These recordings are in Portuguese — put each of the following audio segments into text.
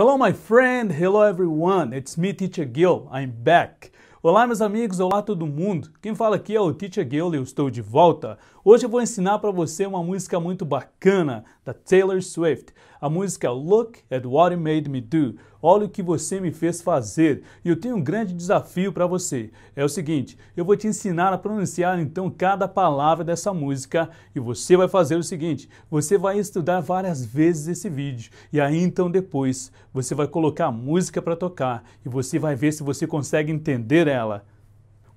Hello, my friend. Hello, everyone. It's me, Teacher Gil. I'm back. Olá, meus amigos. Olá, todo mundo. Quem fala aqui é o Teacher Gil e eu estou de volta. Hoje eu vou ensinar para você uma música muito bacana da Taylor Swift, a música Look at What It Made Me Do. Olha o que você me fez fazer. E eu tenho um grande desafio para você. É o seguinte, eu vou te ensinar a pronunciar então cada palavra dessa música e você vai fazer o seguinte, você vai estudar várias vezes esse vídeo e aí então depois você vai colocar a música para tocar e você vai ver se você consegue entender ela.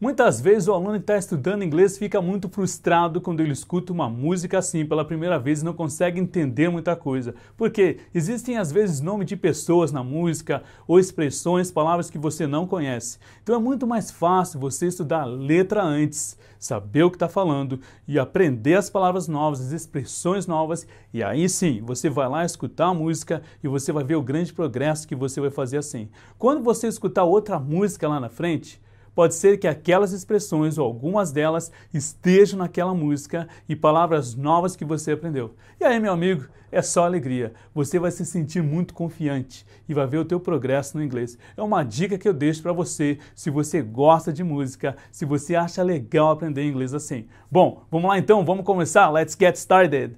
Muitas vezes o aluno que está estudando inglês fica muito frustrado quando ele escuta uma música assim pela primeira vez e não consegue entender muita coisa. Porque existem às vezes nomes de pessoas na música ou expressões, palavras que você não conhece. Então é muito mais fácil você estudar a letra antes, saber o que está falando e aprender as palavras novas, as expressões novas. E aí sim, você vai lá escutar a música e você vai ver o grande progresso que você vai fazer assim. Quando você escutar outra música lá na frente, Pode ser que aquelas expressões ou algumas delas estejam naquela música e palavras novas que você aprendeu. E aí, meu amigo, é só alegria. Você vai se sentir muito confiante e vai ver o teu progresso no inglês. É uma dica que eu deixo para você se você gosta de música, se você acha legal aprender inglês assim. Bom, vamos lá então, vamos começar. Let's get started.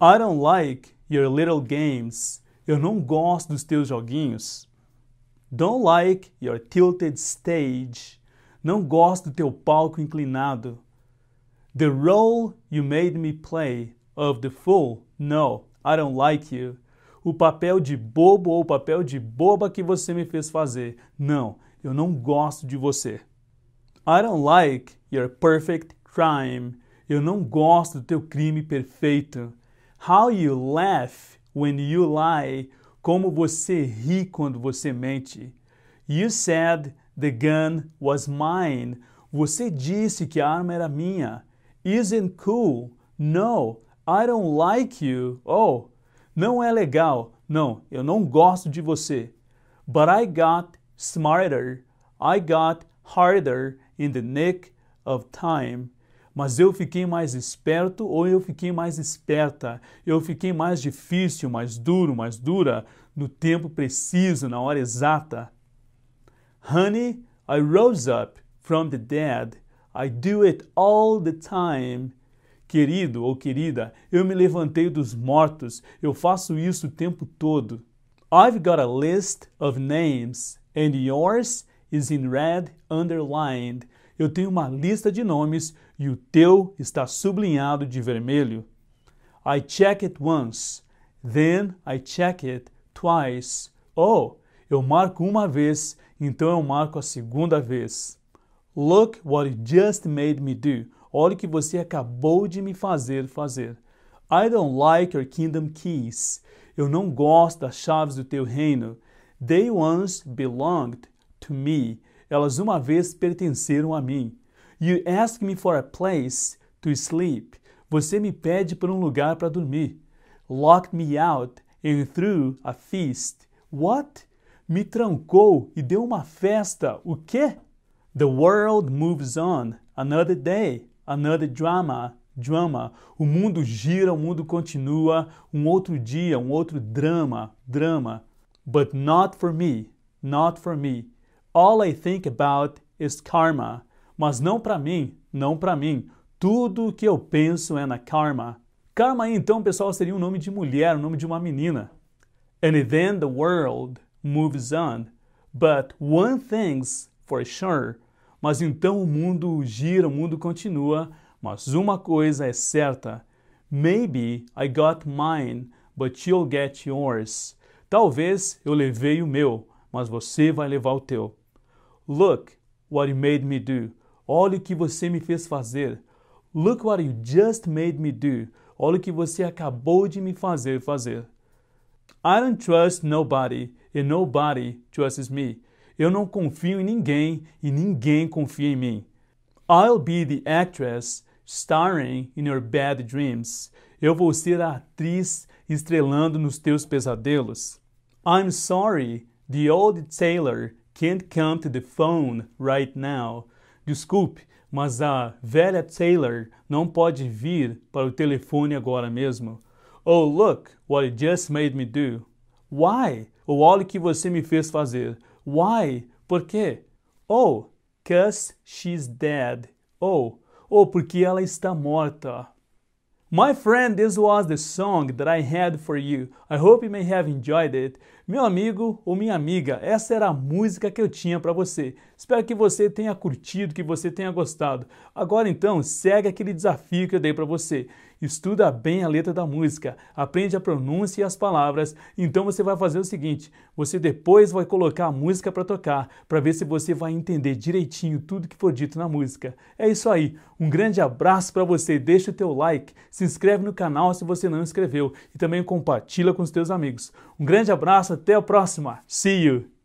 I don't like your little games. Eu não gosto dos teus joguinhos. Don't like your tilted stage. Não gosto do teu palco inclinado. The role you made me play of the fool? No, I don't like you. O papel de bobo ou o papel de boba que você me fez fazer? Não, eu não gosto de você. I don't like your perfect crime. Eu não gosto do teu crime perfeito. How you laugh when you lie, como você ri quando você mente. You said the gun was mine. Você disse que a arma era minha. Isn't cool? No, I don't like you. Oh, não é legal. Não, eu não gosto de você. But I got smarter. I got harder in the nick of time mas eu fiquei mais esperto ou eu fiquei mais esperta, eu fiquei mais difícil, mais duro, mais dura, no tempo preciso, na hora exata. Honey, I rose up from the dead. I do it all the time. Querido ou querida, eu me levantei dos mortos, eu faço isso o tempo todo. I've got a list of names, and yours is in red underlined eu tenho uma lista de nomes e o teu está sublinhado de vermelho. I check it once, then I check it twice. oh, eu marco uma vez, então eu marco a segunda vez. Look what you just made me do. Olha o que você acabou de me fazer fazer. I don't like your kingdom keys. Eu não gosto das chaves do teu reino. They once belonged to me elas uma vez pertenceram a mim. You ask me for a place to sleep. Você me pede por um lugar para dormir. Locked me out and threw a feast. What? Me trancou e deu uma festa. O quê? The world moves on. Another day. Another drama. Drama. O mundo gira, o mundo continua. Um outro dia, um outro drama. Drama. But not for me. Not for me. All I think about is karma. Mas não para mim, não para mim. Tudo que eu penso é na karma. Karma, então, pessoal, seria um nome de mulher, um nome de uma menina. And then the world moves on. But one thing's for sure. Mas então o mundo gira, o mundo continua, mas uma coisa é certa. Maybe I got mine, but you'll get yours. Talvez eu levei o meu, mas você vai levar o teu. Look what you made me do. Olha o que você me fez fazer. Look what you just made me do. Olha o que você acabou de me fazer fazer. I don't trust nobody and nobody trusts me. Eu não confio em ninguém e ninguém confia em mim. I'll be the actress starring in your bad dreams. Eu vou ser a atriz estrelando nos teus pesadelos. I'm sorry The old tailor can't come to the phone right now. Desculpe, mas a velha tailor não pode vir para o telefone agora mesmo. Oh, look what you just made me do. Why? Ou olho o que você me fez fazer. Why? Por quê? Oh, cause she's dead. oh, oh, porque ela está morta. My friend, this was the song that I had for you. I hope you may have enjoyed it. Meu amigo ou minha amiga, essa era a música que eu tinha para você. Espero que você tenha curtido, que você tenha gostado. Agora então, segue aquele desafio que eu dei para você estuda bem a letra da música, aprende a pronúncia e as palavras. Então você vai fazer o seguinte: você depois vai colocar a música para tocar, para ver se você vai entender direitinho tudo que for dito na música. É isso aí. Um grande abraço para você, deixa o teu like, se inscreve no canal se você não inscreveu e também compartilha com os teus amigos. Um grande abraço, até a próxima. See you.